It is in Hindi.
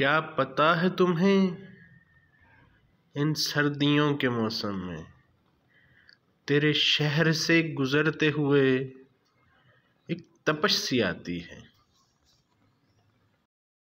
क्या पता है तुम्हें इन सर्दियों के मौसम में तेरे शहर से गुज़रते हुए एक तपस्या आती है